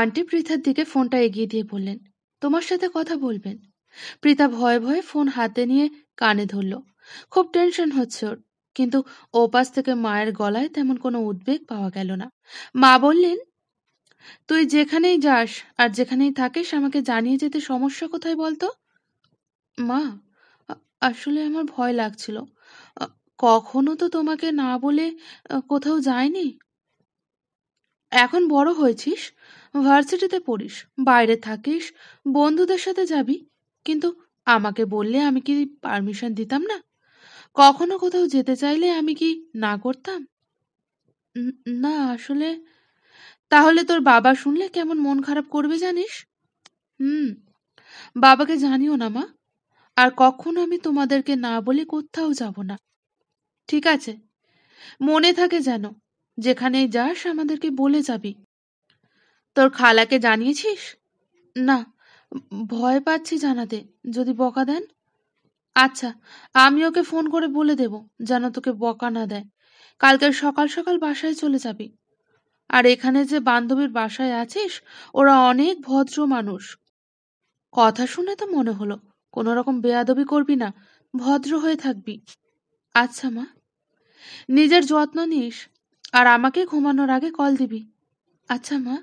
aunty পৃথার দিকে ফোনটা এগিয়ে দিয়ে বললেন তোমার সাথে কথা বলবেন পৃথা ভয়ে ভয়ে ফোন হাতে নিয়ে কানে ধরল খুব টেনশন হচ্ছে ওর কিন্তু ওপাশ থেকে মায়ের গলায় তেমন কোনো উদ্বেগ পাওয়া গেল না মা বললেন তুই যেখানেই যাস আর যেখানেই থাকিস আমাকে জানিয়ে যেতে সমস্যা কোথায় বলতো মা আসলে আমার ভয় লাগছিল কখনো তো তোমাকে না বলে কোথাও যায়নি এখন বড় হয়েছিস ভার্সিটিতে পড়িস বাইরে থাকিস বন্ধুদের সাথে যাবি কিন্তু আমাকে বললে আমি কি পারমিশন দিতাম না কখনো কোথাও যেতে চাইলে আমি কি না করতাম না আসলে তাহলে তোর বাবা শুনলে কেমন মন খারাপ করবে জানিস হুম বাবাকে জানিও না মা আর কখনো আমি তোমাদেরকে না বলে কোথাও যাব না ঠিক আছে মনে থাকে যেন যেখানেই যাস আমাদেরকে বলে যাবি তোর খালাকে জানিয়েছিস না ভয় পাচ্ছি জানাতে যদি বকা দেন আচ্ছা আমি ওকে ফোন করে বলে দেব যেন তোকে বকা না দেয় কালকে সকাল সকাল বাসায় চলে যাবি আর এখানে যে বান্ধবীর বাসায় আছিস ওরা অনেক ভদ্র মানুষ কথা শুনে তো মনে হলো কোনো রকম বেয়াদবি করবি না ভদ্র হয়ে থাকবি আচ্ছা মা নিজের যত্ন নিস আর আমাকে ঘুমানোর আগে কল দিবি আচ্ছা মা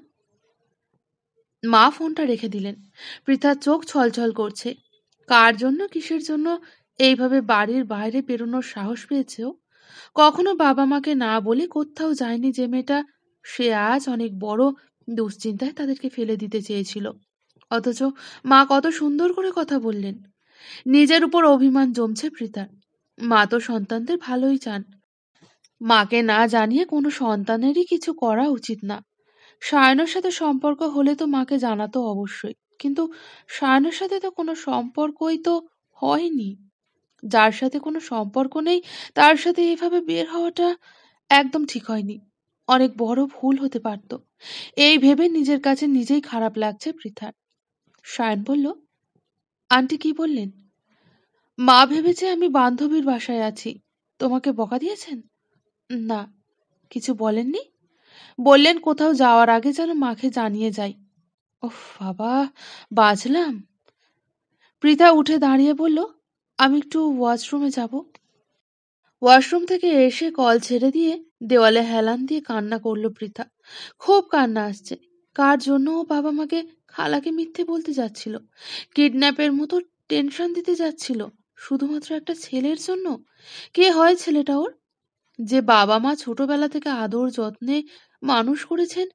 মা ফোনটা রেখে দিলেন পৃথার চোখ ছলছল করছে কার জন্য কিসের জন্য এইভাবে বাড়ির বাইরে পেরোনোর সাহস পেয়েছেও কখনো বাবা মাকে না বলে কোথাও যায়নি যে মেয়েটা সে আজ অনেক বড় দুশ্চিন্তায় তাদেরকে ফেলে দিতে চেয়েছিল অথচ মা কত সুন্দর করে কথা বললেন নিজের উপর অভিমান জমছে পৃথার মা তো সন্তানদের ভালোই চান মাকে না জানিয়ে কোনো সন্তানেরই কিছু করা উচিত না সায়নের সাথে সম্পর্ক হলে তো মাকে জানাতো অবশ্যই কিন্তু সায়নের সাথে তো কোনো সম্পর্কই তো হয়নি যার সাথে কোনো সম্পর্ক নেই তার সাথে এভাবে বের হওয়াটা একদম ঠিক হয়নি অনেক বড় ভুল হতে পারত এই ভেবে নিজের কাছে নিজেই খারাপ লাগছে পৃথার সায়ন বলল আন্টি কি বললেন মা ভেবেছে আমি বান্ধবীর বাসায় আছি তোমাকে বকা দিয়েছেন না কিছু বলেননি বললেন কোথাও যাওয়ার আগে যেন মাকে জানিয়ে যাই ওহ বাবা বাজলাম প্রীতা উঠে দাঁড়িয়ে বলল আমি একটু ওয়াশরুমে যাব ওয়াশরুম থেকে এসে কল ছেড়ে দিয়ে দেওয়ালে হেলান দিয়ে কান্না করলো প্রীতা খুব কান্না আসছে কার জন্য ও বাবা মাকে খালাকে মিথ্যে বলতে যাচ্ছিল কিডন্যাপের মতো টেনশন দিতে যাচ্ছিল শুধুমাত্র একটা ছেলের জন্য কে হয় ছেলেটা ওর যে বাবা মা ছোটবেলা থেকে আদর যত্নে মানুষ করেছেন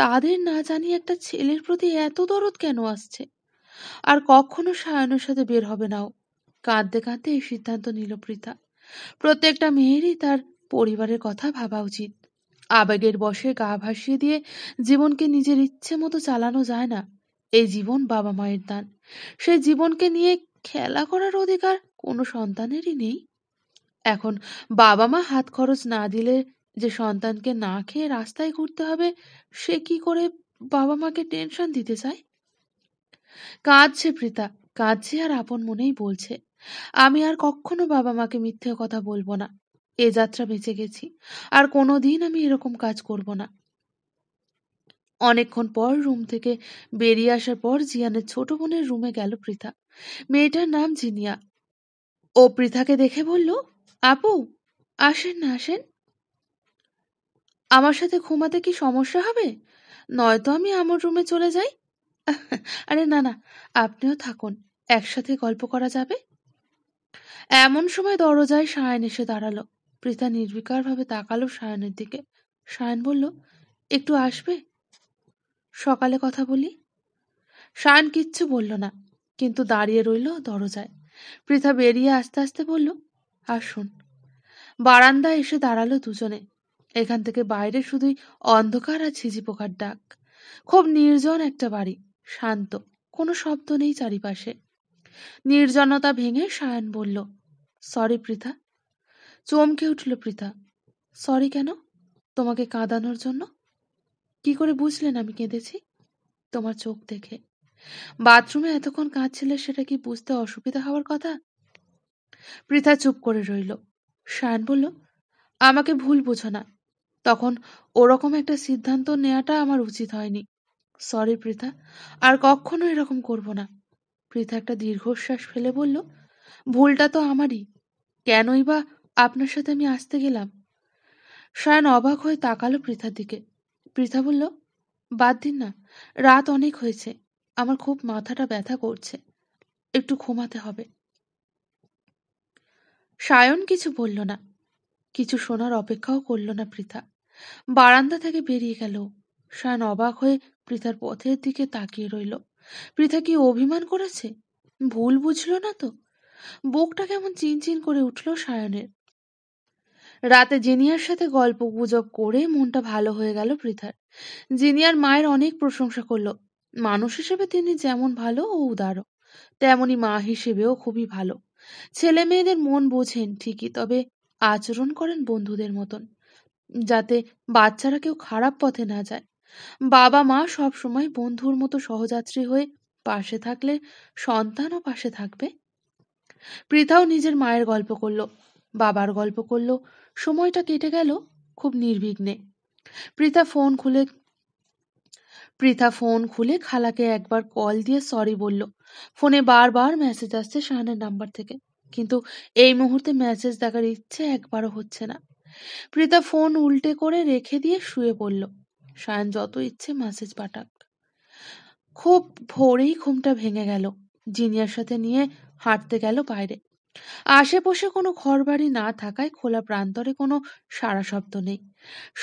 তাদের না জানি একটা ছেলের প্রতি এত দরদ কেন আসছে আর কখনো সায়নের সাথে বের হবে নাও কাঁদতে কাঁদতে এই সিদ্ধান্ত নিল প্রীতা প্রত্যেকটা মেয়েরই তার পরিবারের কথা ভাবা উচিত আবেগের বসে গা ভাসিয়ে দিয়ে জীবনকে নিজের ইচ্ছে মতো চালানো যায় না এই জীবন বাবা মায়ের দান সেই জীবনকে নিয়ে খেলা করার অধিকার কোনো সন্তানেরই নেই এখন বাবা মা হাত খরচ না দিলে যে সন্তানকে না খেয়ে রাস্তায় ঘুরতে হবে সে কি করে বাবা মাকে টেনশন দিতে চায় কাঁদছে প্রীতা কাঁদছে আর আপন মনেই বলছে আমি আর কখনো বাবা মাকে মিথ্যে কথা বলবো না এ যাত্রা বেঁচে গেছি আর কোনো দিন আমি এরকম কাজ করব না অনেকক্ষণ পর রুম থেকে বেরিয়ে আসার পর জিয়ানের ছোট বোনের রুমে গেল প্রীতা মেয়েটার নাম জিনিয়া ও পৃথাকে দেখে বলল আপু আসেন না আসেন আমার সাথে ঘুমাতে কি সমস্যা হবে নয়তো আমি আমার রুমে চলে যাই আরে না না আপনিও থাকুন একসাথে গল্প করা যাবে এমন সময় দরজায় সায়ন এসে দাঁড়ালো প্রীতা নির্বিকারভাবে তাকালো সায়নের দিকে সায়ন বলল একটু আসবে সকালে কথা বলি সায়ন কিচ্ছু বলল না কিন্তু দাঁড়িয়ে রইল দরজায় পৃথা বেরিয়ে আস্তে আস্তে বলল আসুন বারান্দায় এসে দাঁড়ালো দুজনে এখান থেকে বাইরে শুধুই অন্ধকার আর ঝিঝি পোকার ডাক খুব নির্জন একটা বাড়ি শান্ত কোনো শব্দ নেই চারিপাশে নির্জনতা ভেঙে সায়ন বলল সরি পৃথা চমকে উঠল পৃথা সরি কেন তোমাকে কাঁদানোর জন্য কি করে বুঝলেন আমি কেঁদেছি তোমার চোখ দেখে বাথরুমে এতক্ষণ কাঁদছিলে সেটা কি বুঝতে অসুবিধা হওয়ার কথা পৃথা চুপ করে রইল শায়ন বলল আমাকে ভুল বোঝো না তখন ওরকম একটা সিদ্ধান্ত নেওয়াটা আমার উচিত হয়নি সরি পৃথা আর কখনো এরকম করব না পৃথা একটা দীর্ঘশ্বাস ফেলে বলল ভুলটা তো আমারই কেনই বা আপনার সাথে আমি আসতে গেলাম শায়ন অবাক হয়ে তাকালো পৃথার দিকে পৃথা বলল বাদ দিন না রাত অনেক হয়েছে আমার খুব মাথাটা ব্যথা করছে একটু ঘুমাতে হবে সায়ন কিছু বলল না কিছু শোনার অপেক্ষাও করল না পৃথা বারান্দা থেকে বেরিয়ে গেল সায়ন অবাক হয়ে পৃথার পথের দিকে তাকিয়ে রইল পৃথা কি অভিমান করেছে ভুল বুঝল না তো বুকটা কেমন চিনচিন করে উঠল সায়নের রাতে জিনিয়ার সাথে গল্প গুজব করে মনটা ভালো হয়ে গেল পৃথার জিনিয়ার মায়ের অনেক প্রশংসা করল মানুষ হিসেবে তিনি যেমন ভালো ও উদারও তেমনই মা হিসেবেও খুবই ভালো ছেলে মেয়েদের মন বোঝেন ঠিকই তবে আচরণ করেন বন্ধুদের মতন যাতে বাচ্চারা কেউ খারাপ পথে না যায় বাবা মা সবসময় বন্ধুর মতো সহযাত্রী হয়ে পাশে থাকলে সন্তানও পাশে থাকবে পৃথাও নিজের মায়ের গল্প করল বাবার গল্প করল সময়টা কেটে গেল খুব নির্বিঘ্নে পৃথা ফোন খুলে পৃথা ফোন খুলে খালাকে একবার কল দিয়ে সরি বলল ফোনে বারবার মেসেজ আসছে শাহানের নাম্বার থেকে কিন্তু এই মুহূর্তে মেসেজ দেখার ইচ্ছে একবারও হচ্ছে না প্রীতা ফোন উল্টে করে রেখে দিয়ে শুয়ে পড়ল শায়ন যত ইচ্ছে মেসেজ পাঠাক খুব ভোরেই ঘুমটা ভেঙে গেল জিনিয়ার সাথে নিয়ে হাঁটতে গেল বাইরে আশেপাশে কোনো ঘরবাড়ি না থাকায় খোলা প্রান্তরে কোনো সারা শব্দ নেই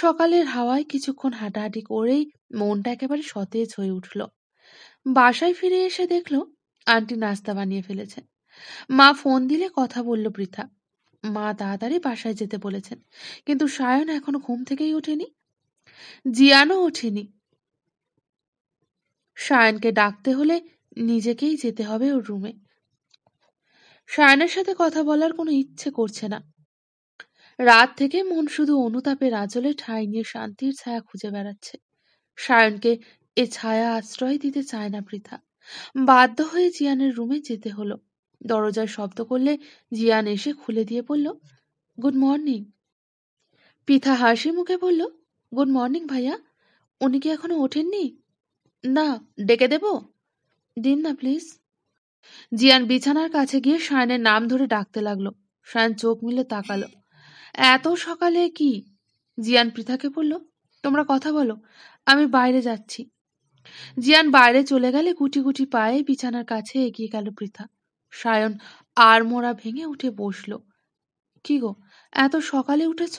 সকালের হাওয়ায় কিছুক্ষণ হাঁটাহাঁটি করেই মনটা একেবারে সতেজ হয়ে উঠল বাসায় ফিরে এসে দেখলো আন্টি নাস্তা বানিয়ে ফেলেছেন মা ফোন দিলে কথা বলল পৃথা মা তাড়াতাড়ি বাসায় যেতে বলেছেন কিন্তু সায়ন এখনো ঘুম থেকেই ওঠেনি জিয়ানও ওঠেনি সায়নকে ডাকতে হলে নিজেকেই যেতে হবে ওর রুমে সায়নের সাথে কথা বলার কোনো ইচ্ছে করছে না রাত থেকে মন শুধু অনুতাপের রাজলে ঠাঁই নিয়ে শান্তির ছায়া খুঁজে বেড়াচ্ছে সায়নকে এ ছায়া আশ্রয় দিতে চায় না পৃথা বাধ্য হয়ে জিয়ানের রুমে যেতে হলো দরজায় শব্দ করলে জিয়ান এসে খুলে দিয়ে বলল গুড মর্নিং পিথা হাসি মুখে বলল গুড মর্নিং ভাইয়া উনি কি এখনো ওঠেননি না ডেকে দেব দিন না প্লিজ জিয়ান বিছানার কাছে গিয়ে শায়নের নাম ধরে ডাকতে লাগলো শায়ন চোখ মিলে তাকালো এত সকালে কি জিয়ান পৃথাকে বলল তোমরা কথা বলো আমি বাইরে যাচ্ছি জিয়ান বাইরে চলে গেলে গুটি গুটি পায়ে বিছানার কাছে এগিয়ে গেল পৃথা সায়ন আর মোড়া ভেঙে উঠে বসল কি গো এত সকালে উঠেছ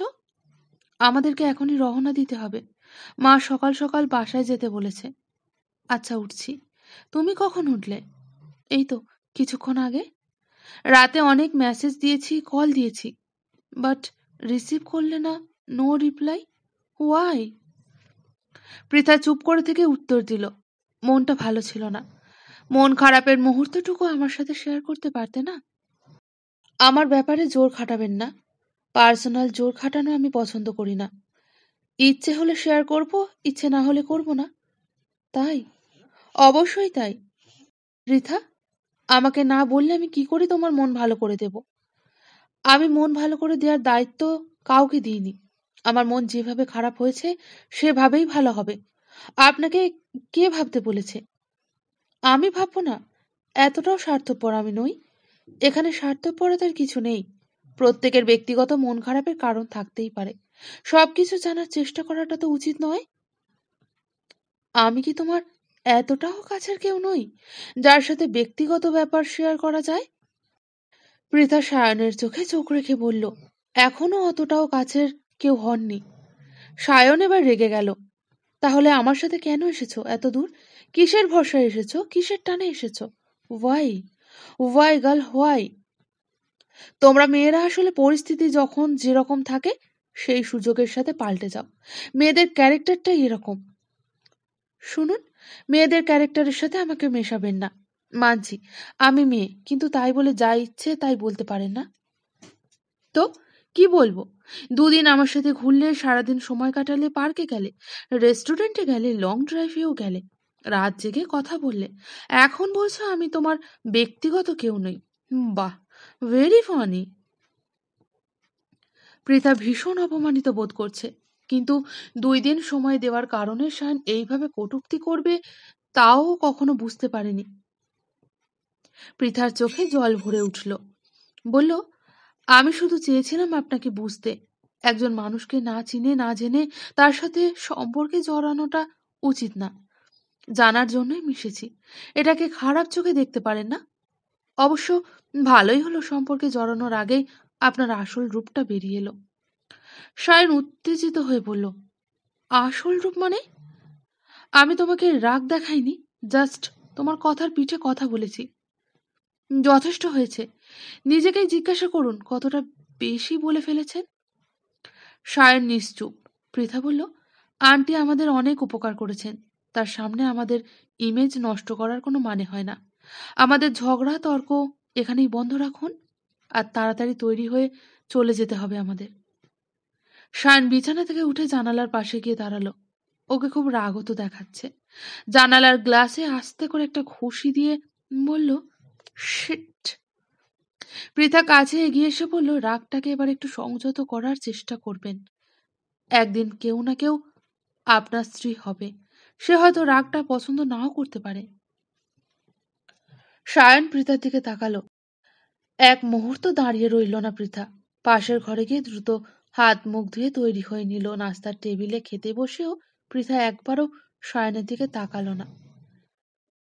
আমাদেরকে এখনই রহনা দিতে হবে মা সকাল সকাল বাসায় যেতে বলেছে আচ্ছা উঠছি তুমি কখন উঠলে এই তো কিছুক্ষণ আগে রাতে অনেক মেসেজ দিয়েছি কল দিয়েছি বাট রিসিভ করলে না নো রিপ্লাই হোয়াই পৃথা চুপ করে থেকে উত্তর দিল মনটা ভালো ছিল না মন খারাপের মুহূর্তটুকু আমার সাথে শেয়ার করতে পারতে না আমার ব্যাপারে জোর খাটাবেন না পার্সোনাল জোর খাটানো আমি পছন্দ করি না ইচ্ছে হলে শেয়ার করব ইচ্ছে না হলে করব না তাই অবশ্যই তাই রিথা আমাকে না বললে আমি কি করে তোমার মন ভালো করে দেব আমি মন ভালো করে দেওয়ার দায়িত্ব কাউকে দিইনি আমার মন যেভাবে খারাপ হয়েছে সেভাবেই ভালো হবে আপনাকে কে ভাবতে বলেছে আমি ভাববো না এতটাও স্বার্থপর আমি নই এখানে স্বার্থপরতার কিছু নেই প্রত্যেকের ব্যক্তিগত মন খারাপের কারণ থাকতেই পারে সবকিছু জানার চেষ্টা করাটা তো উচিত নয় আমি কি তোমার এতটাও কাছের কেউ নই যার সাথে ব্যক্তিগত ব্যাপার শেয়ার করা যায় পৃথা সায়নের চোখে চোখ রেখে বলল এখনো অতটাও কাছের কেউ হননি সায়ন এবার রেগে গেল তাহলে আমার সাথে কেন এসেছো এত দূর কিসের ভরসায় এসেছো কিসের টানে এসেছো ওয়াই ওয়াই গার্ল হোয়াই তোমরা মেয়েরা আসলে পরিস্থিতি যখন যেরকম থাকে সেই সুযোগের সাথে পাল্টে যাও মেয়েদের ক্যারেক্টারটাই এরকম শুনুন মেয়েদের ক্যারেক্টারের সাথে আমাকে মেশাবেন না মানছি আমি মেয়ে কিন্তু তাই বলে যা ইচ্ছে তাই বলতে পারেন না তো কি বলবো দুদিন আমার সাথে ঘুরলে সারাদিন সময় কাটালে পার্কে গেলে রেস্টুরেন্টে গেলে লং ড্রাইভেও গেলে রাত জেগে কথা বললে এখন বলছো আমি তোমার ব্যক্তিগত কেউ নই বাহ ভেরি ফানি প্রীতা ভীষণ অপমানিত বোধ করছে কিন্তু দুই দিন সময় দেওয়ার কারণে শান এইভাবে কটুক্তি করবে তাও কখনো বুঝতে পারেনি পৃথার চোখে জল ভরে উঠল বলল আমি শুধু চেয়েছিলাম আপনাকে বুঝতে একজন মানুষকে না চিনে না জেনে তার সাথে সম্পর্কে জড়ানোটা উচিত না জানার জন্যই মিশেছি এটাকে খারাপ চোখে দেখতে পারেন না অবশ্য ভালোই হলো সম্পর্কে জড়ানোর আগেই আপনার আসল রূপটা বেরিয়ে এলো সায়ন উত্তেজিত হয়ে বলল আসল রূপ মানে আমি তোমাকে রাগ দেখাইনি জাস্ট তোমার কথার পিঠে কথা বলেছি যথেষ্ট হয়েছে নিজেকেই জিজ্ঞাসা করুন কতটা বেশি বলে ফেলেছেন সায়ের নিশ্চুপ পৃথা বলল আন্টি আমাদের অনেক উপকার করেছেন তার সামনে আমাদের ইমেজ নষ্ট করার কোনো মানে হয় না আমাদের ঝগড়া তর্ক এখানেই বন্ধ রাখুন আর তাড়াতাড়ি তৈরি হয়ে চলে যেতে হবে আমাদের শায়ন বিছানা থেকে উঠে জানালার পাশে গিয়ে দাঁড়ালো ওকে খুব রাগত দেখাচ্ছে জানালার গ্লাসে আস্তে করে একটা ঘুষি দিয়ে বলল শিট পৃথা কাছে এগিয়ে এসে বলল রাগটাকে এবার একটু সংযত করার চেষ্টা করবেন একদিন কেউ না কেউ আপনার স্ত্রী হবে সে হয়তো রাগটা পছন্দ নাও করতে পারে সায়ন পৃথার দিকে তাকালো এক মুহূর্ত দাঁড়িয়ে রইল না পৃথা পাশের ঘরে গিয়ে দ্রুত হাত মুখ ধুয়ে তৈরি হয়ে নিল নাস্তার টেবিলে খেতে বসেও পৃথা একবারও সায়নের দিকে তাকালো না